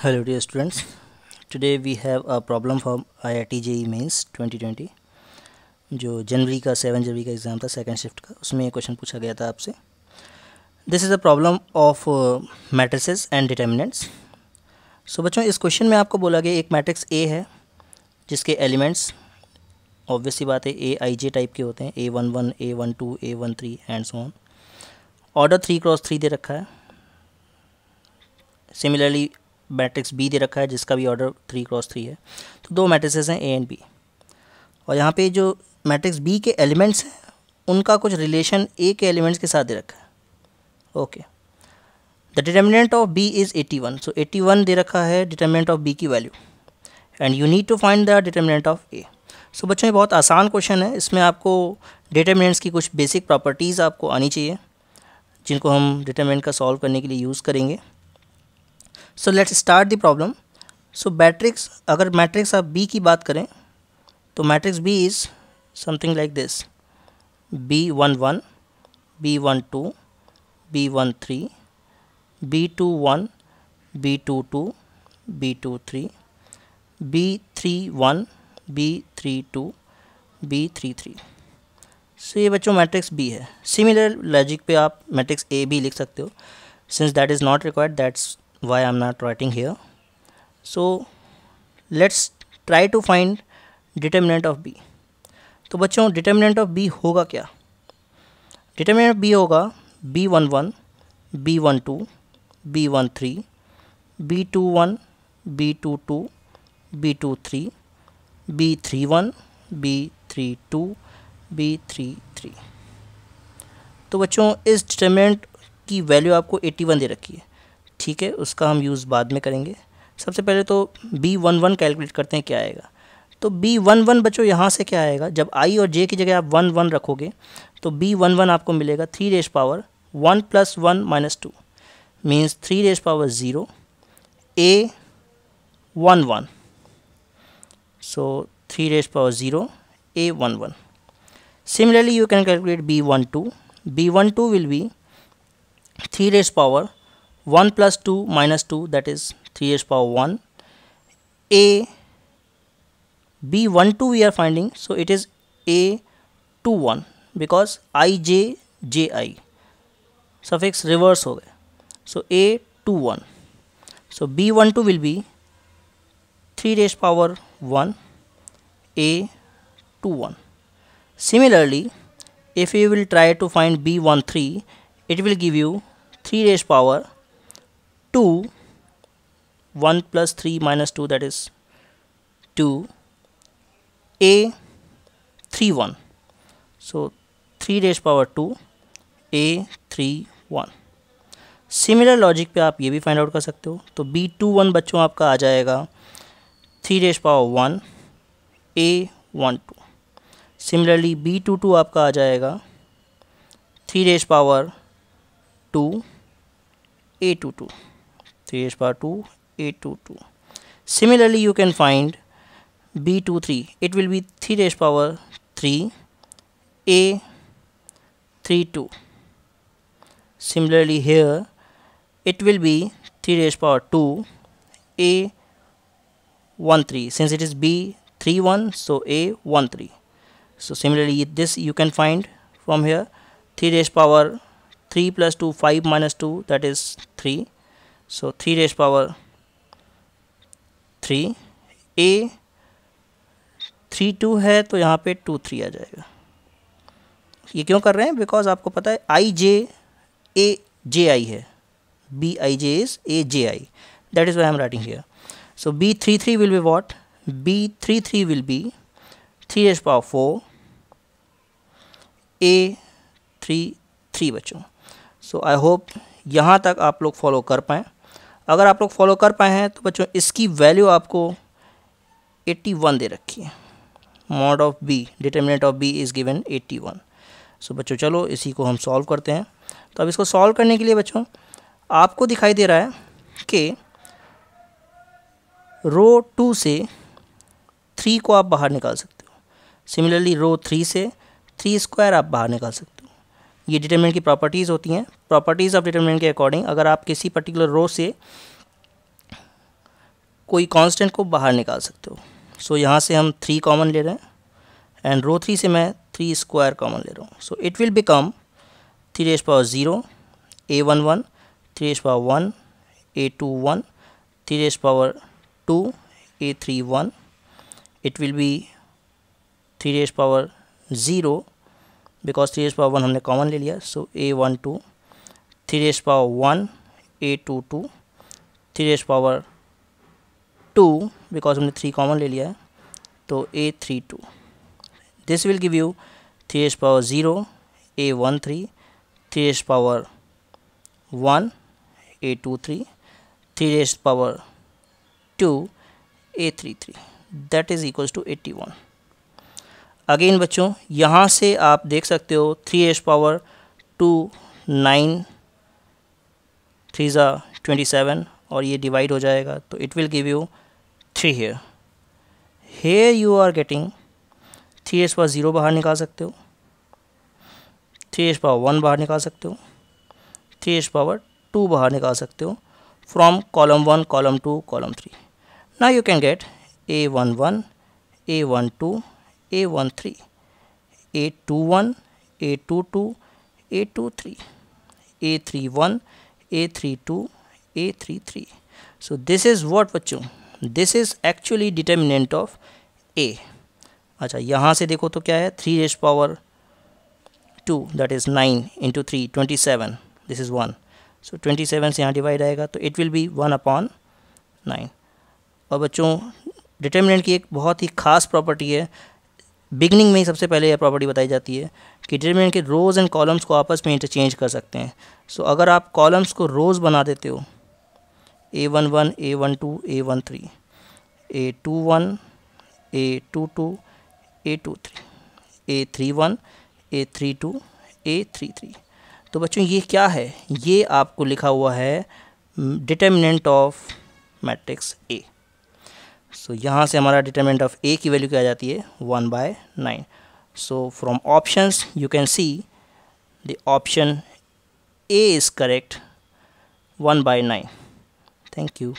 Hello dear students, today we have a problem from IIT JEE Mains 2020 जो जनवरी का seven जनवरी का exam था second shift का उसमें क्वेश्चन पूछा गया था आपसे this is a problem of matrices and determinants so बच्चों इस क्वेश्चन में आपको बोला गया एक मैट्रिक्स ए है जिसके एलिमेंट्स ऑब्वियसली बात है ए आई जे टाइप के होते हैं A one one A one two A one three and so on order three cross three दे रखा है सिमिलरली मैट्रिक्स बी दे रखा है जिसका भी ऑर्डर थ्री क्रॉस थ्री है तो दो मैट्रिसेस हैं ए एंड बी और यहाँ पे जो मैट्रिक्स बी के एलिमेंट्स हैं उनका कुछ रिलेशन ए के एलिमेंट्स के साथ दे रखा है okay the determinant of B is eighty one so eighty one दे रखा है डिटर्मिनेंट ऑफ बी की value and you need to find the determinant of A so बच्चों ये बहुत आसान क्वेश्चन है इसमें आपको डिटर्मिनेंट्स की कुछ बेसिक प्रॉपर्टीज़ आपको आनी चाहिए जिनको हम डिटर्मिनेंट का सॉल्व करने के लिए यूज़ करेंगे so let's start the problem so matrix अगर मैट्रिक्स आप बी की बात करें तो matrix B is something like this B one one B one two B one three B two one B two two B two three B three one B three two B three three so ये बच्चों matrix B है similar logic पे आप matrix A भी लिख सकते हो since that is not required that's why I'm not writing here so let's try to find determinant of b तो बच्चों determinant of b होगा क्या determinant of b होगा b11 b12 b13 b21 b22 b23 b31 b32 b33 तो बच्चों इस determinant की value आपको 81 दे रखी है ठीक है उसका हम यूज़ बाद में करेंगे सबसे पहले तो बी वन वन कैलकुलेट करते हैं क्या आएगा तो बी वन वन बच्चों यहाँ से क्या आएगा जब आई और जे की जगह आप वन वन रखोगे तो बी वन वन आपको मिलेगा three raise power one plus one minus two means three raise power zero A one one so three raise power zero A one one similarly you can calculate B one two B one two will be three raised power 1 plus 2 minus 2 that is 3h power 1 a b 1 2 we are finding so it is a 2 1 because i j j i suffix reverse ho so a 2 1 so b 1 2 will be 3 raised power 1 a 2 1 similarly if you will try to find b 1 3 it will give you 3 raised power 2 1 plus 3 minus 2 that is 2 a 3 1 so 3 raised power 2 a 3 1 similar logic पे आप ये भी find out कर सकते हो तो B two one बच्चों आपका आ जाएगा three raise power one A one two similarly B two two आपका आ जाएगा three raise power two A two two 3h power 2 A two two. similarly you can find b two three. it will be 3 raised power 3 a three two. similarly here it will be 3 raised power 2 a one three. since it is b three one, so a one three. so similarly this you can find from here 3 raised power 3 plus 2 5 minus 2 that is 3 so 3 raised power 3 a three two है तो यहाँ पे to three आ जाएगा ये क्यों कर रहे हैं बिकॉज आपको पता है आई जे ए जे आई है B I J is A J I that is why I'm writing here so B three three will be what B three three will be three raised power four A three three बच्चों so I hope यहाँ तक आप लोग follow कर पाएँ अगर आप लोग फॉलो कर पाए हैं तो बच्चों इसकी वैल्यू आपको 81 दे रखी है mod of B determinant of B is given 81 so बच्चों चलो इसी को हम सॉल्व करते हैं तो अब इसको सॉल्व करने के लिए बच्चों आपको दिखाई दे रहा है कि रो टू से थ्री को आप बाहर निकाल सकते हो सिमिलरली रो थ्री से थ्री स्क्वायर आप बाहर निकाल सकते हो ये डिटर्मिनेंट की प्रॉपर्टीज़ होती हैं प्रॉपर्टीज़ ऑफ डिटर्मिनेंट के अकॉर्डिंग अगर आप किसी पर्टिकुलर रो से कोई कांस्टेंट को बाहर निकाल सकते हो सो so, यहाँ से हम थ्री कॉमन ले रहे हैं एंड रो थ्री से मैं थ्री स्क्वायर कॉमन ले रहा हूँ so it will become three raise power zero A one one three raise power one A two one three raise power two A three one it will be three raised power zero because three's power one हमने common ले लिया so A one two three's power one A two two three's power two because हमने three common ले लिया है तो A three to this will give you three's power zero A one three three's power one A two three three's power two A three three that is equals to eighty one again बच्चों यहाँ से आप देख सकते हो three's power two nine three ज़ा twenty seven और ये डिवाइड हो जाएगा तो it will give you three here here you are getting three's power zero बाहर निकाल सकते हो थ्री एस पावर वन बाहर निकाल सकते हो थ्री एस पावर टू बाहर निकाल सकते हो from column one column two column three ना you can get A one one A one two A A A A A one one three three three two two two two one A three two A three three so this is what बच्चों this is actually determinant of A अच्छा यहाँ से देखो तो क्या है three raise power two that is nine into three twenty seven this is one so twenty seven से यहाँ डिवाइड आएगा तो it will be one upon nine और बच्चों डिटर्मिनेंट की एक बहुत ही खास प्रॉपर्टी है बिगनिंग में ही सबसे पहले यह प्रॉपर्टी बताई जाती है कि डिटरमिनेंट के रोज़ एंड कॉलम्स को आपस में इंटरचेंज कर सकते हैं सो so, अगर आप कॉलम्स को रोज़ बना देते हो A one one A one two A one three A two one A two two A two three A three one A three two A three three तो बच्चों ये क्या है ये आपको लिखा हुआ है determinant of matrix A so so, यहाँ से हमारा डिटर्मेंट ऑफ ए की वैल्यू क्या आ जाती है one by nine so from options you can see the option A is correct one by nine thank you